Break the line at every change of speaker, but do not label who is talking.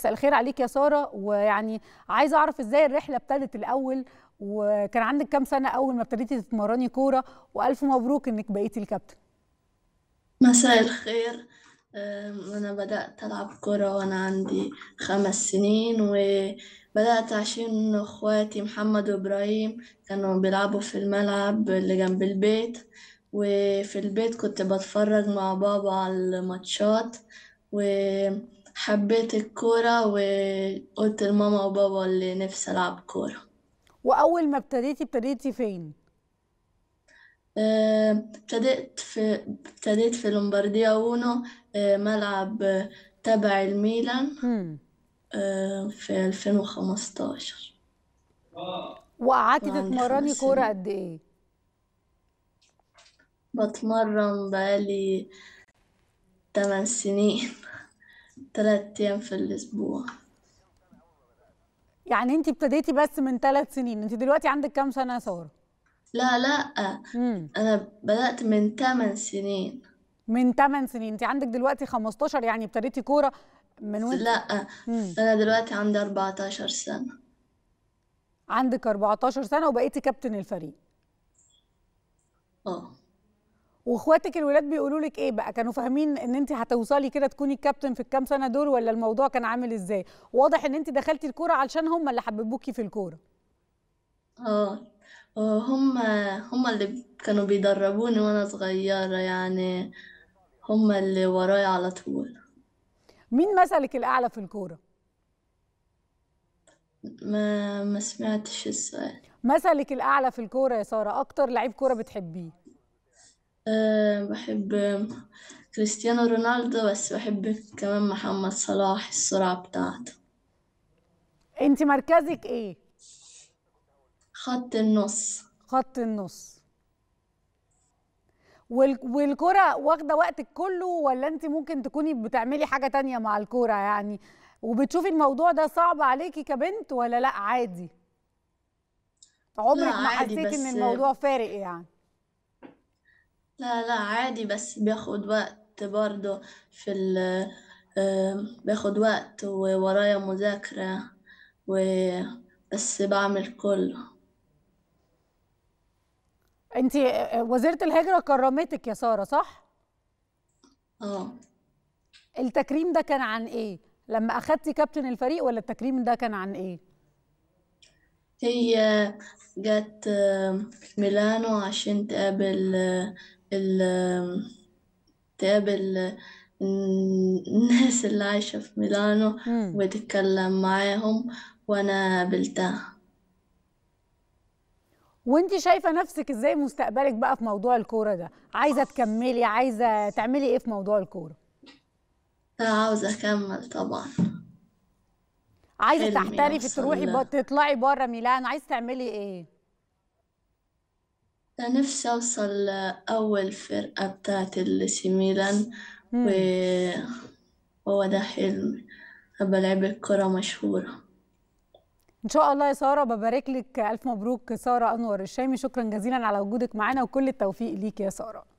مساء الخير عليك يا ساره ويعني عايزه اعرف ازاي الرحله ابتدت الاول وكان عندك كام سنه اول ما ابتديتي تتمرني كوره والف مبروك انك بقيتي الكابتن
مساء الخير انا بدات العب كوره وانا عندي خمس سنين وبدات عشان اخواتي محمد وابراهيم كانوا بيلعبوا في الملعب اللي جنب البيت وفي البيت كنت بتفرج مع بابا على الماتشات و حبيت الكورة وقلت لماما وبابا اللي نفسي ألعب كورة وأول ما ابتديتي ابتديتي فين؟ آه، ابتديت في ابتديت في لومبارديا اونو آه، ملعب تبع الميلان آه، في 2015 وقعدتي تتمرني كورة قد ايه؟ بتمرن بقالي
8 سنين ثلاث أيام في الأسبوع يعني انت ابتديتي بس من ثلاث سنين انت دلوقتي عندك كام سنة يا سارة؟ لا لا مم. أنا بدأت من ثمان سنين من ثمان سنين انت عندك دلوقتي 15 يعني ابتديتي كورة من وين لا مم. أنا دلوقتي عندي 14 سنة عندك 14 سنة وبقيتي كابتن الفريق واخواتك الولاد بيقولوا لك ايه بقى كانوا فاهمين ان انت هتوصلي كده تكوني الكابتن في الكام سنه دول ولا الموضوع كان عامل ازاي واضح ان انت دخلتي الكوره علشان هم اللي حببوكي في الكوره اه,
اه، هم هم اللي كانوا بيدربوني وانا صغيره يعني هم اللي ورايا على طول
مين مثلك الاعلى في الكوره
ما ما سمعتش السؤال
مثلك الاعلى في الكوره يا ساره اكتر لعيب كوره بتحبيه آه، بحب
كريستيانو رونالدو بس بحب كمان محمد صلاح السرعة بتاعته
انت مركزك ايه خط النص خط النص والكرة واخدة وقتك كله ولا انت ممكن تكوني بتعملي حاجة تانية مع الكرة يعني وبتشوفي الموضوع ده صعب عليكي كبنت ولا لا عادي عمرك ما حسيتي ان الموضوع فارق يعني
لا لا عادي بس بياخد وقت برضه في ال بياخد وقت وورايا مذاكرة و بس بعمل كله
انت وزيره الهجره كرمتك يا ساره صح اه التكريم ده كان عن ايه لما اخدتي كابتن الفريق ولا التكريم ده كان عن ايه هي جت
ميلانو عشان تقابل تقابل الناس اللي عايشة في ميلانو
وتتكلم معاهم وأنا قابلتها وانت شايفة نفسك ازاي مستقبلك بقى في موضوع الكورة ده عايزة تكملي عايزة تعملي ايه في موضوع الكورة عاوزة أكمل طبعا عايزة تحترفي تروحي تطلعي بره ميلان عايزة تعملي ايه
نفسي أوصل أول فرقة بتاعت السي ميلان و... وهو ده حلمي أبقى لعيبة كرة مشهورة
ان شاء الله يا ساره ببارك لك الف مبروك ساره انور الشامي شكرا جزيلا على وجودك معانا وكل التوفيق ليك يا ساره